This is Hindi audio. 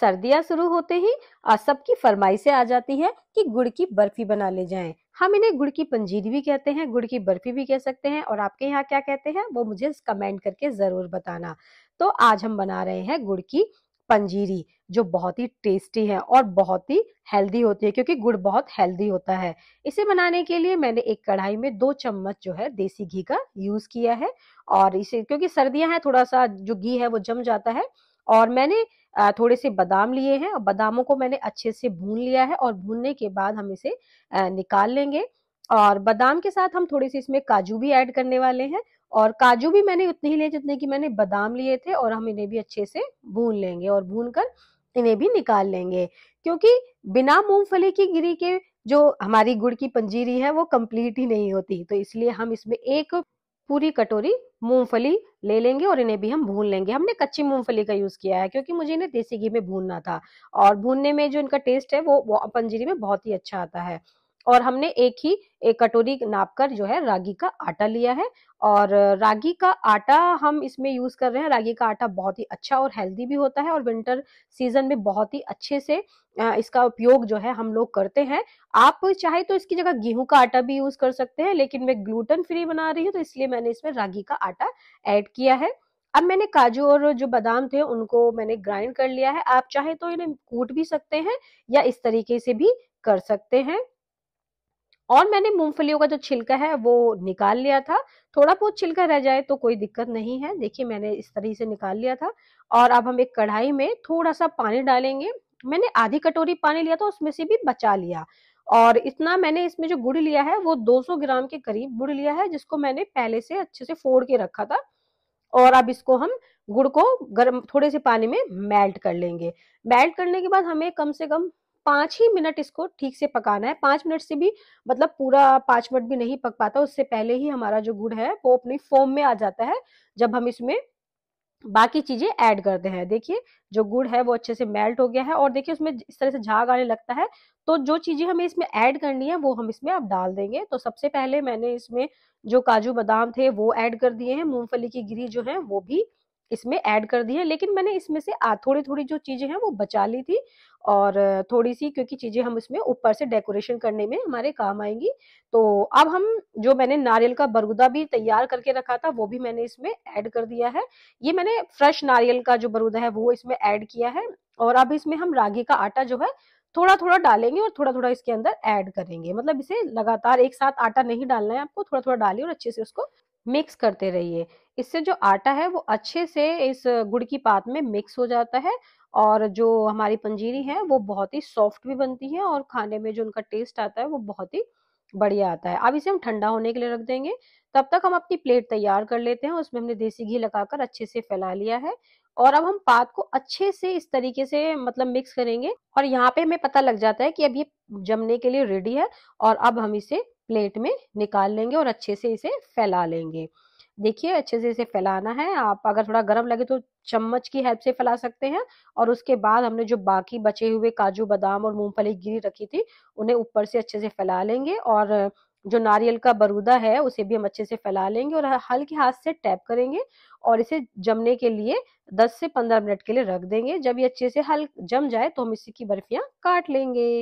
सर्दियां शुरू होते ही असब की फरमाइशें आ जाती हैं कि गुड़ की बर्फी बना ले जाएं। हम इन्हें गुड़ की पंजीरी भी कहते हैं गुड़ की बर्फी भी कह सकते हैं और आपके यहाँ क्या कहते हैं वो मुझे कमेंट करके ज़रूर बताना तो आज हम बना रहे हैं गुड़ की पंजीरी जो बहुत ही टेस्टी है और बहुत ही हेल्दी होती है क्योंकि गुड़ बहुत हेल्दी होता है इसे बनाने के लिए मैंने एक कढ़ाई में दो चम्मच जो है देसी घी का यूज़ किया है और इसे क्योंकि सर्दियां हैं थोड़ा सा जो घी है वो जम जाता है और मैंने थोड़े से बादाम लिए हैं और बादामों को मैंने अच्छे से भून लिया है और भूनने के बाद हम इसे निकाल लेंगे और बादाम के साथ हम थोड़े से इसमें काजू भी ऐड करने वाले हैं और काजू भी मैंने उतने ही लिए जितने कि मैंने बादाम लिए थे और हम इन्हें भी अच्छे से भून लेंगे और भून कर इन्हें भी निकाल लेंगे क्योंकि बिना मूंगफली की गिरी के जो हमारी गुड़ की पंजीरी है वो कंप्लीट ही नहीं होती तो इसलिए हम इसमें एक पूरी कटोरी मूंगफली ले लेंगे और इन्हें भी हम भून लेंगे हमने कच्ची मूंगफली का यूज किया है क्योंकि मुझे इन्हें देसी घी में भूनना था और भूनने में जो इनका टेस्ट है वो पंजीरी में बहुत ही अच्छा आता है और हमने एक ही एक कटोरी नाप कर जो है रागी का आटा लिया है और रागी का आटा हम इसमें यूज कर रहे हैं रागी का आटा बहुत ही अच्छा और हेल्दी भी होता है और विंटर सीजन में बहुत ही अच्छे से इसका उपयोग जो है हम लोग करते हैं आप चाहे तो इसकी जगह गेहूं का आटा भी यूज कर सकते हैं लेकिन मैं ग्लूटन फ्री बना रही हूँ तो इसलिए मैंने इसमें रागी का आटा ऐड किया है अब मैंने काजू और जो बादाम थे उनको मैंने ग्राइंड कर लिया है आप चाहे तो इन्हें कूट भी सकते हैं या इस तरीके से भी कर सकते हैं और मैंने मूंगफलियों का जो छिलका है वो निकाल लिया था थोड़ा बहुत छिलका रह जाए तो कोई दिक्कत नहीं है देखिए मैंने इस तरीके से निकाल लिया था और अब हम एक कढ़ाई में थोड़ा सा पानी डालेंगे मैंने आधी कटोरी पानी लिया था उसमें से भी बचा लिया और इतना मैंने इसमें जो गुड़ लिया है वो 200 ग्राम के करीब गुड़ लिया है जिसको मैंने पहले से अच्छे से फोड़ के रखा था और अब इसको हम गुड़ को गर्म थोड़े से पानी में मेल्ट कर लेंगे मेल्ट करने के बाद हमें कम से कम पाँच ही मिनट इसको ठीक से पकाना है पांच मिनट से भी मतलब पूरा पांच मिनट भी नहीं पक पाता उससे पहले ही हमारा जो गुड़ है वो अपनी फॉर्म में आ जाता है जब हम इसमें बाकी चीजें ऐड करते हैं देखिए जो गुड़ है वो अच्छे से मेल्ट हो गया है और देखिए उसमें इस तरह से झाग आने लगता है तो जो चीजें हमें इसमें ऐड करनी है वो हम इसमें अब डाल देंगे तो सबसे पहले मैंने इसमें जो काजू बादाम थे वो ऐड कर दिए हैं मूंगफली की गिरी जो है वो भी इसमें ऐड कर दी है लेकिन मैंने इसमें से आ, थोड़ी थोड़ी जो चीज़ें हैं वो बचा ली थी और थोड़ी सी क्योंकि चीज़ें हम इसमें ऊपर से डेकोरेशन करने में हमारे काम आएंगी तो अब हम जो मैंने नारियल का बरूदा भी तैयार करके रखा था वो भी मैंने इसमें ऐड कर दिया है ये मैंने फ्रेश नारियल का जो बरूदा है वो इसमें ऐड किया है और अब इसमें हम रागी का आटा जो है थोड़ा थोड़ा डालेंगे और थोड़ा थोड़ा इसके अंदर ऐड करेंगे मतलब इसे लगातार एक साथ आटा नहीं डालना है आपको थोड़ा थोड़ा डालिए और अच्छे से उसको मिक्स करते रहिए इससे जो आटा है वो अच्छे से इस गुड़ की पात में मिक्स हो जाता है और जो हमारी पंजीरी है वो बहुत ही सॉफ्ट भी बनती है और खाने में जो उनका टेस्ट आता है वो बहुत ही बढ़िया आता है अब इसे हम ठंडा होने के लिए रख देंगे तब तक हम अपनी प्लेट तैयार कर लेते हैं उसमें हमने देसी घी लगाकर अच्छे से फैला लिया है और अब हम पात को अच्छे से इस तरीके से मतलब मिक्स करेंगे और यहाँ पे हमें पता लग जाता है कि अब ये जमने के लिए रेडी है और अब हम इसे प्लेट में निकाल लेंगे और अच्छे से इसे फैला लेंगे देखिए अच्छे से इसे फैलाना है आप अगर थोड़ा गर्म लगे तो चम्मच की हेल्प से फैला सकते हैं और उसके बाद हमने जो बाकी बचे हुए काजू बादाम और मूंगफली गिरी रखी थी उन्हें ऊपर से अच्छे से फैला लेंगे और जो नारियल का बरूदा है उसे भी हम अच्छे से फैला लेंगे और हल्के हाथ से टैप करेंगे और इसे जमने के लिए 10 से 15 मिनट के लिए रख देंगे जब ये अच्छे से हल जम जाए तो हम इसी की बर्फियां काट लेंगे